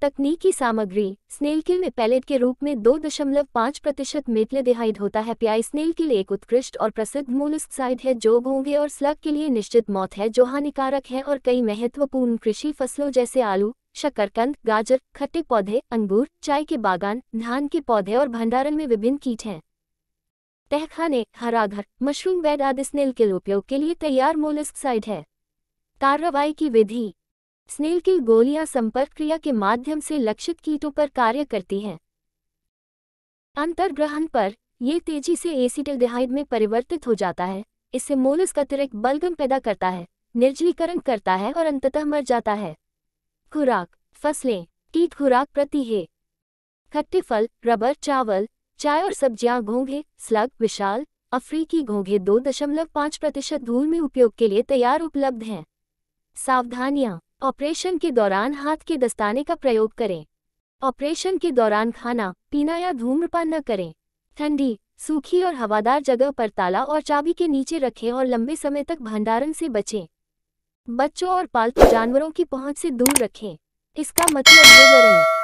तकनीकी सामग्री स्नेलकिल में पैलेट के रूप में दो दशमलव पाँच प्रतिशत मेटलेडिहाइड होता है पीआई स्नेलकिल एक उत्कृष्ट और प्रसिद्ध मोलस्कसाइड है जो घोंगे और स्लग के लिए निश्चित मौत है जो हानिकारक है और कई महत्वपूर्ण कृषि फसलों जैसे आलू शकरकंद गाजर खट्टे पौधे अंगूर चाय के बागान धान के पौधे और भंडारण में विभिन्न कीट हैं तहखाने हराघर मशरूम बेड आदि स्नेल के उपयोग के लिए तैयार मोलस्कसाइड है कार्रवाई की विधि स्नेल की गोलियां संपर्क क्रिया के माध्यम से लक्षित कीटों पर कार्य करती हैं अंतर्ग्रहण पर ये तेजी से एसिटिल्डिहाइड में परिवर्तित हो जाता है इससे का अतिरिक्त बलगम पैदा करता है निर्जलीकरण करता है और अंततः मर जाता है खुराक फसलें कीट खुराक प्रति है खट्टे फल रबर चावल चाय और सब्जियां घोंघे स्लग विशाल अफ्रीकी घोंघे दो दशमलव पाँच प्रतिशत धूल में उपयोग के लिए तैयार उपलब्ध हैं सावधानियां ऑपरेशन के दौरान हाथ के दस्ताने का प्रयोग करें ऑपरेशन के दौरान खाना पीना या धूम्रपान न करें ठंडी सूखी और हवादार जगह पर ताला और चाबी के नीचे रखें और लंबे समय तक भंडारण से बचें बच्चों और पालतू जानवरों की पहुंच से दूर रखें इसका मतलब विवरण